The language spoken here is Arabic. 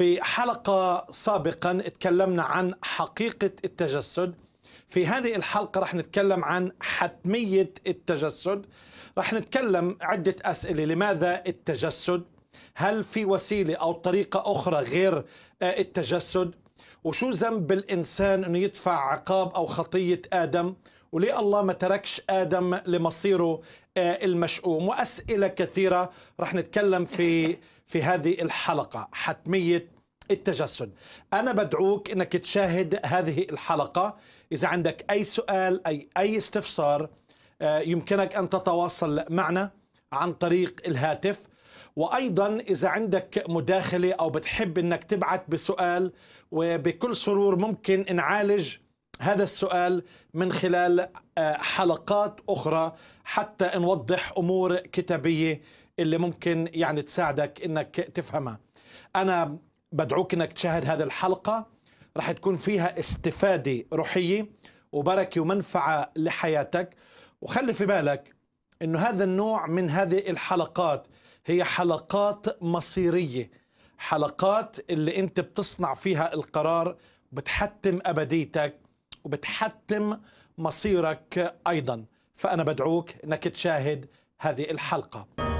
في حلقة سابقا تكلمنا عن حقيقة التجسد في هذه الحلقة رح نتكلم عن حتمية التجسد رح نتكلم عدة أسئلة لماذا التجسد هل في وسيلة أو طريقة أخرى غير آه، التجسد وشو ذنب الإنسان أنه يدفع عقاب أو خطية آدم وليه الله ما تركش آدم لمصيره آه، المشؤوم وأسئلة كثيرة رح نتكلم في في هذه الحلقة حتمية التجسد أنا بدعوك أنك تشاهد هذه الحلقة إذا عندك أي سؤال أي أي استفسار آه، يمكنك أن تتواصل معنا عن طريق الهاتف وأيضا إذا عندك مداخلة أو بتحب أنك تبعت بسؤال وبكل سرور ممكن نعالج هذا السؤال من خلال آه، حلقات أخرى حتى نوضح أمور كتابية اللي ممكن يعني تساعدك إنك تفهمها أنا بدعوك إنك تشاهد هذه الحلقة رح تكون فيها استفادة روحية وبركة ومنفعة لحياتك وخلي في بالك انه هذا النوع من هذه الحلقات هي حلقات مصيريه حلقات اللي انت بتصنع فيها القرار بتحتم ابديتك وبتحتم مصيرك أيضا فأنا بدعوك أنك تشاهد هذه الحلقة